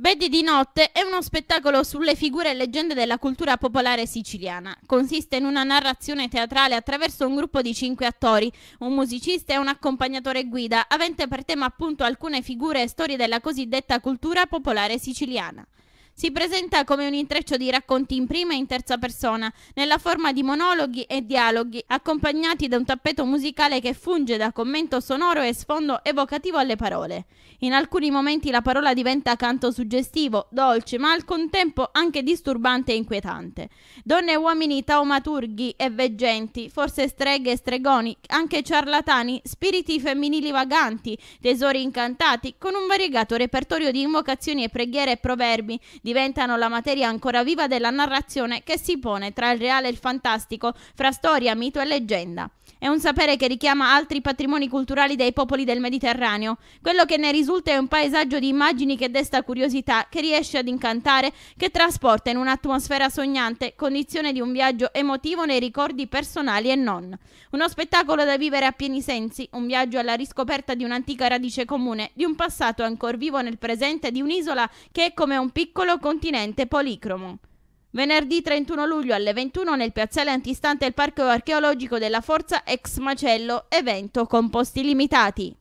Betty di notte è uno spettacolo sulle figure e leggende della cultura popolare siciliana. Consiste in una narrazione teatrale attraverso un gruppo di cinque attori, un musicista e un accompagnatore guida, avente per tema appunto alcune figure e storie della cosiddetta cultura popolare siciliana. Si presenta come un intreccio di racconti in prima e in terza persona, nella forma di monologhi e dialoghi, accompagnati da un tappeto musicale che funge da commento sonoro e sfondo evocativo alle parole. In alcuni momenti la parola diventa canto suggestivo, dolce, ma al contempo anche disturbante e inquietante. Donne e uomini taumaturghi e veggenti, forse streghe e stregoni, anche ciarlatani, spiriti femminili vaganti, tesori incantati, con un variegato repertorio di invocazioni e preghiere e proverbi, diventano la materia ancora viva della narrazione che si pone tra il reale e il fantastico, fra storia, mito e leggenda. È un sapere che richiama altri patrimoni culturali dei popoli del Mediterraneo. Quello che ne risulta è un paesaggio di immagini che desta curiosità, che riesce ad incantare, che trasporta in un'atmosfera sognante, condizione di un viaggio emotivo nei ricordi personali e non. Uno spettacolo da vivere a pieni sensi, un viaggio alla riscoperta di un'antica radice comune, di un passato ancora vivo nel presente, di un'isola che è come un piccolo continente policromo. Venerdì 31 luglio alle 21 nel piazzale antistante il Parco Archeologico della Forza ex Macello, evento con posti limitati.